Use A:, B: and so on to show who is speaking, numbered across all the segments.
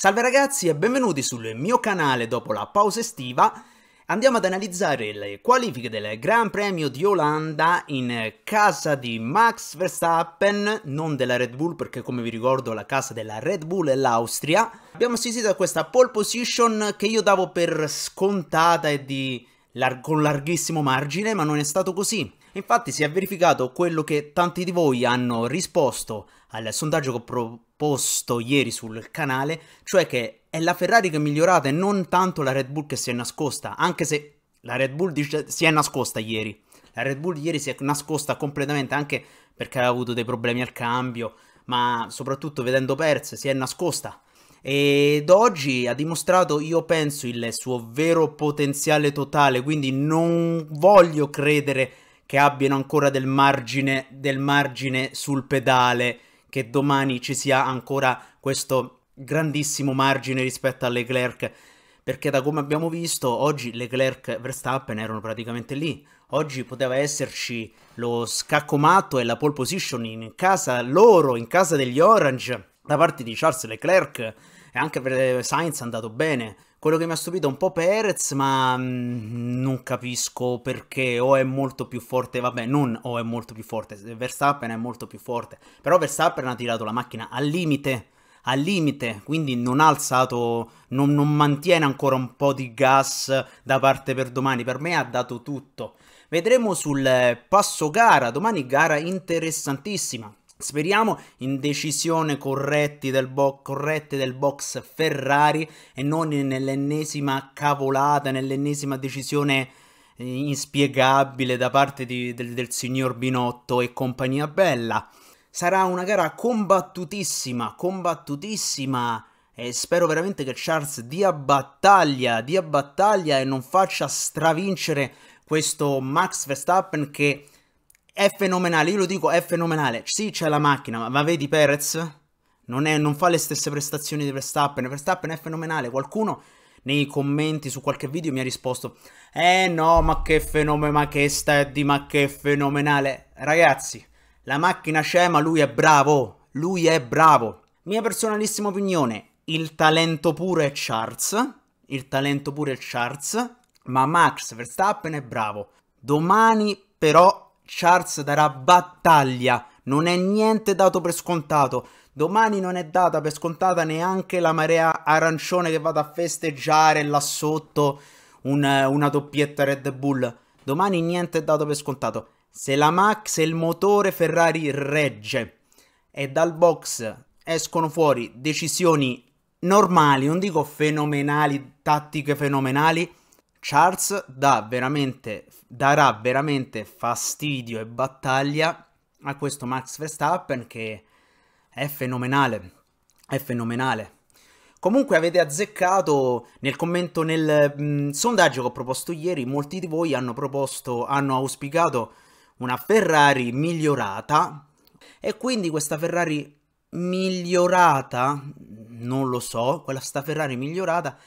A: Salve ragazzi e benvenuti sul mio canale dopo la pausa estiva. Andiamo ad analizzare le qualifiche del Gran Premio di Olanda in casa di Max Verstappen, non della Red Bull perché come vi ricordo la casa della Red Bull è l'Austria. Abbiamo assistito a questa pole position che io davo per scontata e di lar con larghissimo margine, ma non è stato così. Infatti si è verificato quello che tanti di voi hanno risposto al sondaggio che ho proposto ieri sul canale, cioè che è la Ferrari che è migliorata e non tanto la Red Bull che si è nascosta, anche se la Red Bull dice, si è nascosta ieri. La Red Bull ieri si è nascosta completamente anche perché aveva avuto dei problemi al cambio, ma soprattutto vedendo Perse si è nascosta ed oggi ha dimostrato, io penso, il suo vero potenziale totale, quindi non voglio credere che abbiano ancora del margine, del margine sul pedale, che domani ci sia ancora questo grandissimo margine rispetto alle Leclerc, perché da come abbiamo visto oggi Leclerc e Verstappen erano praticamente lì, oggi poteva esserci lo scacco matto e la pole position in casa loro, in casa degli Orange, da parte di Charles Leclerc e anche eh, Sainz è andato bene, quello che mi ha stupito è un po' Perez, ma mh, mm, non capisco perché o è molto più forte, vabbè, non o è molto più forte, Verstappen è molto più forte, però Verstappen ha tirato la macchina al limite, al limite, quindi non ha alzato, non, non mantiene ancora un po' di gas da parte per domani, per me ha dato tutto. Vedremo sul passo gara, domani gara interessantissima, Speriamo in decisione corrette del, bo- corrette del box Ferrari e non nell'ennesima cavolata, nell'ennesima decisione eh, inspiegabile da parte di, del, del signor Binotto e compagnia bella. Sarà una gara combattutissima, combattutissima. E spero veramente che Charles dia battaglia, dia battaglia e non faccia stravincere questo Max Verstappen che è fenomenale, io lo dico, è fenomenale. Sì, c'è la macchina, ma vedi Perez? Non, è, non fa le stesse prestazioni di Verstappen. Verstappen è fenomenale. Qualcuno nei commenti su qualche video mi ha risposto Eh no, ma che fenomeno, ma che steady, ma che fenomenale Ragazzi, la macchina c'è ma lui è bravo, lui è bravo Mia personalissima opinione, il talento pure è Charles Il talento puro è Charles Ma Max Verstappen è bravo Domani però Charles darà battaglia, non è niente dato per scontato. Domani non è data per scontata neanche la marea arancione che vada a festeggiare là sotto un, una doppietta Red Bull. Domani niente è dato per scontato. Se la Max e il motore Ferrari regge e dal box escono fuori decisioni normali, non dico fenomenali, tattiche fenomenali, Charles dà veramente, darà veramente fastidio e battaglia a questo Max Verstappen che è fenomenale, è fenomenale. Comunque avete azzeccato nel commento, nel mh, mm, sondaggio che ho proposto ieri, molti di voi hanno proposto, hanno auspicato una Ferrari migliorata e quindi questa Ferrari migliorata, non lo so, quella sta Ferrari migliorata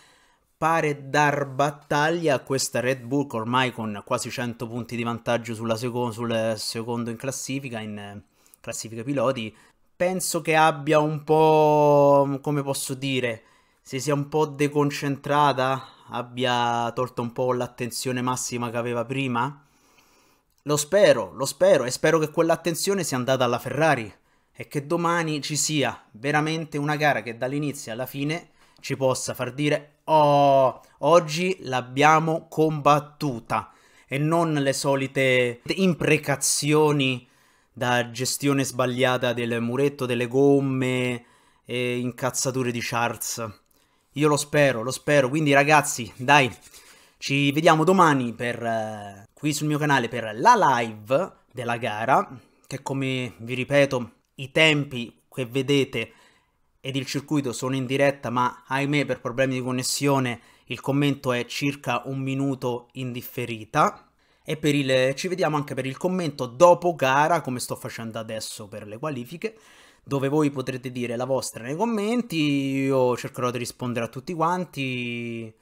A: pare dar battaglia a questa Red Bull ormai con quasi 100 punti di vantaggio seco- sul secondo in classifica, in eh, classifica piloti. Penso che abbia un po', come posso dire, si sia un po' deconcentrata, abbia tolto un po' l'attenzione massima che aveva prima. Lo spero, lo spero e spero che quell'attenzione sia andata alla Ferrari e che domani ci sia veramente una gara che dall'inizio alla fine ci possa far dire oh, oggi l'abbiamo combattuta e non le solite imprecazioni da gestione sbagliata del muretto, delle gomme e incazzature di Charles. Io lo spero, lo spero, quindi ragazzi, dai, ci vediamo domani per, eh, qui sul mio canale per la live della gara, che come vi ripeto, i tempi che vedete ed il circuito sono in diretta, ma ahimè per problemi di connessione il commento è circa un minuto in differita. E per il, ci vediamo anche per il commento dopo gara, come sto facendo adesso per le qualifiche, dove voi potrete dire la vostra nei commenti, io cercherò di rispondere a tutti quanti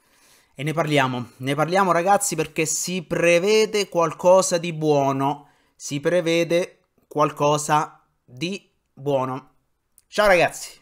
A: e ne parliamo. Ne parliamo ragazzi perché si prevede qualcosa di buono, si prevede qualcosa di buono. Ciao ragazzi!